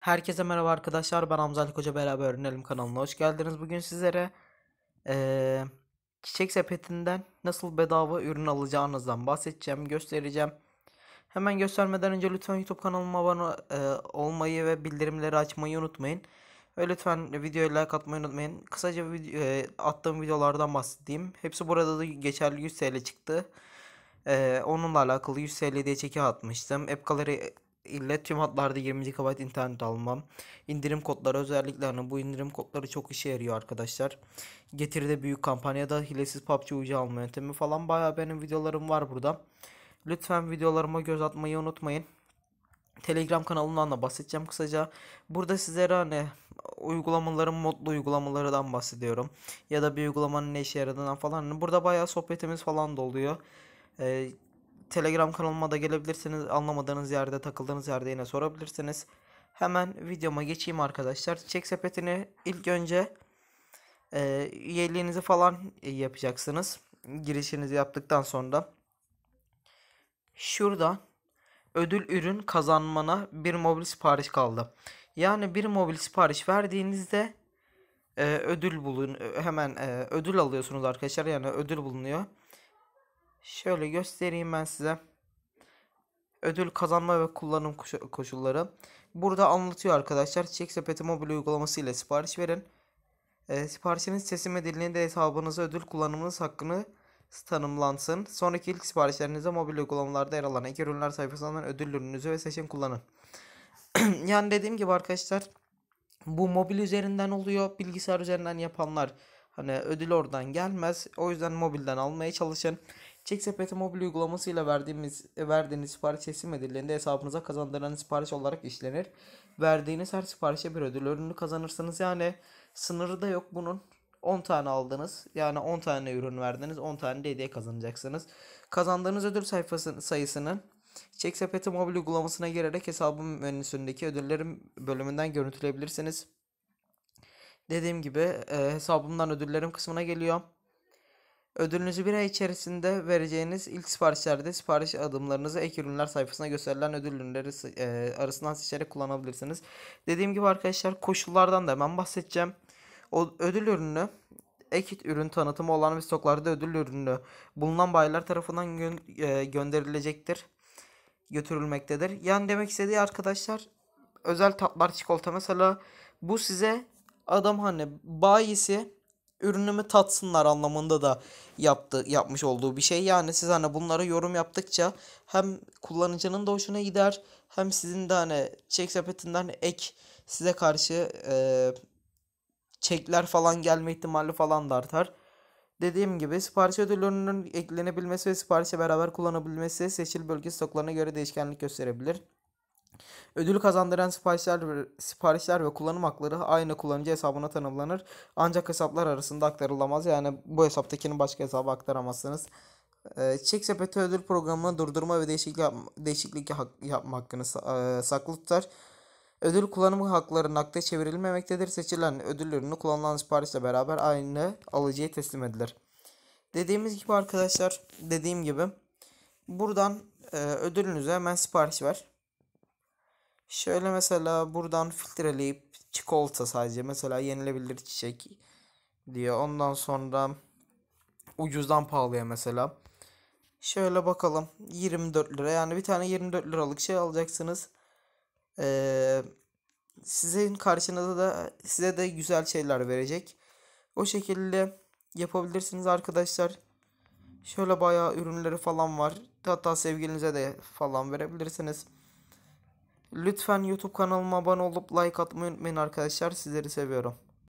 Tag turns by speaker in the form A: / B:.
A: Herkese merhaba arkadaşlar ben Hamza Ali Koca beraber öğrenelim kanalına hoş geldiniz. Bugün sizlere ee, çiçek sepetinden nasıl bedava ürün alacağınızdan bahsedeceğim göstereceğim. Hemen göstermeden önce lütfen YouTube kanalıma abone e, olmayı ve bildirimleri açmayı unutmayın. Ve lütfen videoya like atmayı unutmayın. Kısaca video, e, attığım videolardan bahsedeyim. Hepsi burada da geçerli 100 TL çıktı. Ee, onunla alakalı 100 TL diye çeki atmıştım. App Gallery ile tüm hatlarda 20 GB internet almam. İndirim kodları özelliklerini hani bu indirim kodları çok işe yarıyor arkadaşlar. Getirde büyük kampanyada hilesiz PUBG ucu alma yöntemi falan baya benim videolarım var burada. Lütfen videolarıma göz atmayı unutmayın. Telegram kanalından da bahsedeceğim kısaca. Burada sizlere hani uygulamaların modlu uygulamalarından bahsediyorum. Ya da bir uygulamanın ne işe yaradığından falan. Hani burada bayağı sohbetimiz falan da oluyor. Ee, Telegram kanalıma da gelebilirsiniz. Anlamadığınız yerde, takıldığınız yerde yine sorabilirsiniz. Hemen videoma geçeyim arkadaşlar. Çek sepetini ilk önce e, üyeliğinizi falan yapacaksınız. Girişinizi yaptıktan sonra. Şurada ödül ürün kazanmana bir mobil sipariş kaldı. Yani bir mobil sipariş verdiğinizde e, ödül bulun hemen e, ödül alıyorsunuz arkadaşlar yani ödül bulunuyor. Şöyle göstereyim ben size. Ödül kazanma ve kullanım koşulları. Burada anlatıyor arkadaşlar. Çek mobil uygulaması ile sipariş verin. E, siparişiniz teslim edildiğinde hesabınıza ödül kullanımınız hakkını tanımlansın. Sonraki ilk siparişlerinizde mobil uygulamalarda yer alan ek ürünler sayfasından ödül ürününüzü ve seçin kullanın. yani dediğim gibi arkadaşlar bu mobil üzerinden oluyor. Bilgisayar üzerinden yapanlar hani ödül oradan gelmez. O yüzden mobilden almaya çalışın. Çek sepeti mobil uygulamasıyla verdiğimiz, e, verdiğiniz sipariş teslim edildiğinde hesabınıza kazandırılan sipariş olarak işlenir. Verdiğiniz her siparişe bir ödül ürünü kazanırsınız. Yani sınırı da yok bunun. 10 tane aldınız. Yani 10 tane ürün verdiniz. 10 tane de hediye kazanacaksınız. Kazandığınız ödül sayfası, sayısının Çek sepeti mobil uygulamasına girerek hesabın menüsündeki ödüllerim bölümünden görüntüleyebilirsiniz. Dediğim gibi e, hesabımdan ödüllerim kısmına geliyor. Ödülünüzü bir ay içerisinde vereceğiniz ilk siparişlerde sipariş adımlarınızı ek ürünler sayfasına gösterilen ödül ürünleri e, arasından seçerek kullanabilirsiniz. Dediğim gibi arkadaşlar koşullardan da hemen bahsedeceğim. O ödül ürünü ek ürün tanıtımı olan ve stoklarda ödül ürünü bulunan bayiler tarafından gö e, gönderilecektir. Götürülmektedir. Yani demek istediği arkadaşlar özel tatlar çikolata mesela bu size adam hani bayisi ürünümü tatsınlar anlamında da yaptı yapmış olduğu bir şey. Yani siz hani bunlara yorum yaptıkça hem kullanıcının da hoşuna gider hem sizin de hani çek sepetinden ek size karşı e, çekler falan gelme ihtimali falan da artar. Dediğim gibi sipariş ödüllerinin eklenebilmesi ve siparişe beraber kullanabilmesi seçil bölge stoklarına göre değişkenlik gösterebilir. Ödül kazandıran siparişler ve, siparişler ve kullanım hakları aynı kullanıcı hesabına tanımlanır. Ancak hesaplar arasında aktarılamaz. Yani bu hesaptaki'nin başka hesaba aktaramazsınız. Ee, çiçek sepeti ödül programını durdurma ve değişiklik, yap değişiklik hak yapma hakkını e saklı tutar. Ödül kullanım hakları nakde çevrilmemektedir. Seçilen ödüllerini ürünü kullanılan siparişle beraber aynı alıcıya teslim edilir. Dediğimiz gibi arkadaşlar dediğim gibi buradan e, ödülünüze hemen sipariş ver. Şöyle mesela buradan filtreleyip çikolata sadece mesela yenilebilir çiçek diye. Ondan sonra ucuzdan pahalıya mesela. Şöyle bakalım 24 lira yani bir tane 24 liralık şey alacaksınız. Ee, sizin karşınıza da size de güzel şeyler verecek. O şekilde yapabilirsiniz arkadaşlar. Şöyle bayağı ürünleri falan var. Hatta sevgilinize de falan verebilirsiniz. Lütfen YouTube kanalıma abone olup like atmayı unutmayın arkadaşlar. Sizleri seviyorum.